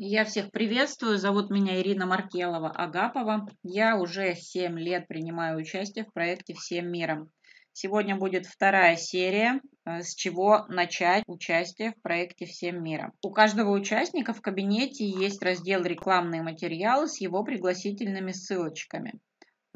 Я всех приветствую. Зовут меня Ирина Маркелова Агапова. Я уже 7 лет принимаю участие в проекте «Всем миром». Сегодня будет вторая серия, э, с чего начать участие в проекте «Всем миром». У каждого участника в кабинете есть раздел «Рекламные материалы» с его пригласительными ссылочками.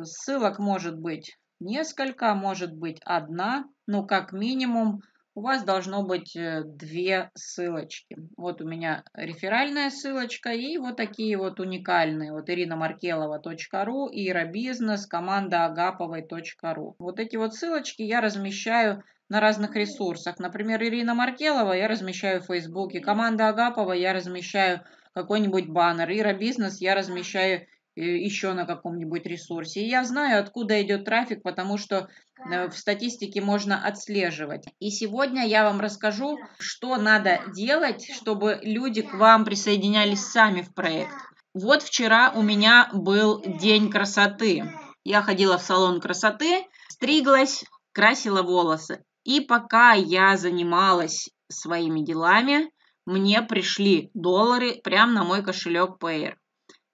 Ссылок может быть несколько, может быть одна, но как минимум у вас должно быть э, две ссылочки. Вот у меня реферальная ссылочка и вот такие вот уникальные. Вот Ирина Маркелова.ру Ира Бизнес, команда агаповой.ру. Вот эти вот ссылочки я размещаю на разных ресурсах. Например, Ирина Маркелова я размещаю в Фейсбуке, команда Агапова я размещаю какой-нибудь баннер, Ира Бизнес я размещаю Э, еще на каком-нибудь ресурсе. я знаю, откуда идет трафик, потому что э, в статистике можно отслеживать. И сегодня я вам расскажу, что надо делать, чтобы люди к вам присоединялись сами в проект. Вот вчера у меня был день красоты. Я ходила в салон красоты, стриглась, красила волосы. И пока я занималась своими делами, мне пришли доллары прямо на мой кошелек Payer.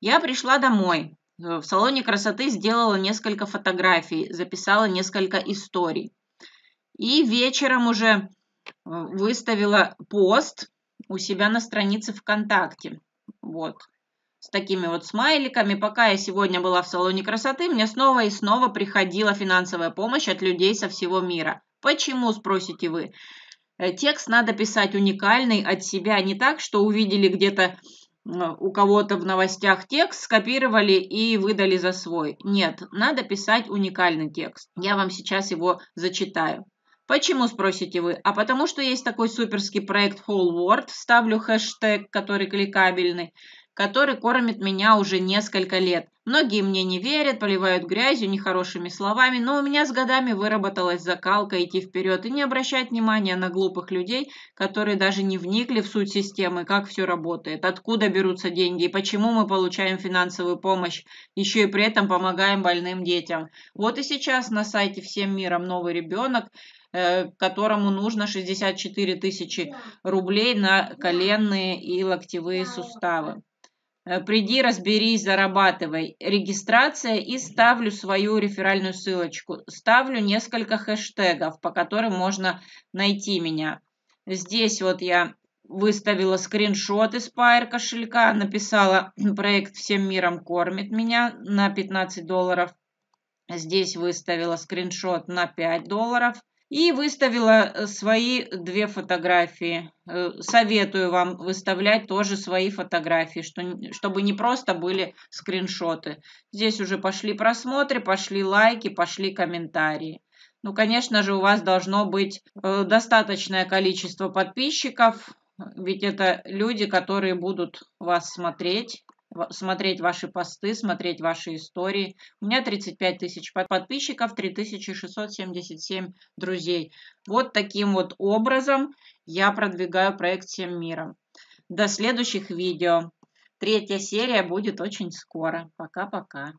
Я пришла домой. Э, в салоне красоты сделала несколько фотографий, записала несколько историй. И вечером уже э, выставила пост у себя на странице ВКонтакте. Вот. С такими вот смайликами. Пока я сегодня была в салоне красоты, мне снова и снова приходила финансовая помощь от людей со всего мира. Почему, спросите вы? Э, текст надо писать уникальный от себя, а не так, что увидели где-то Э, у кого-то в новостях текст, скопировали и выдали за свой. Нет, надо писать уникальный текст. Я вам сейчас его зачитаю. Почему, спросите вы? А потому что есть такой суперский проект Whole World, ставлю хэштег, который кликабельный который кормит меня уже несколько лет. Многие мне не верят, поливают грязью, нехорошими словами, но у меня с годами выработалась закалка идти вперед и не обращать внимания на глупых людей, которые даже не вникли в суть системы, как все работает, откуда берутся деньги и почему мы получаем финансовую помощь, еще и при этом помогаем больным детям. Вот и сейчас на сайте «Всем миром новый ребенок» э, которому нужно 64 тысячи рублей на коленные и локтевые суставы. Э, приди, разберись, зарабатывай. Регистрация и ставлю свою реферальную ссылочку. Ставлю несколько хэштегов, по которым можно найти меня. Здесь вот я выставила скриншот из Pair кошелька, написала проект «Всем миром кормит меня» на 15 долларов. Здесь выставила скриншот на 5 долларов – и выставила э, свои две фотографии. Э, советую вам выставлять тоже свои фотографии, что, чтобы не просто были скриншоты. Здесь уже пошли просмотры, пошли лайки, пошли комментарии. Ну, конечно же, у вас должно быть э, достаточное количество подписчиков, ведь это люди, которые будут вас смотреть смотреть ваши посты, смотреть ваши истории. У меня 35 тысяч подписчиков, 3677 друзей. Вот таким вот образом я продвигаю проект всем миром. До следующих видео. Третья серия будет очень скоро. Пока-пока.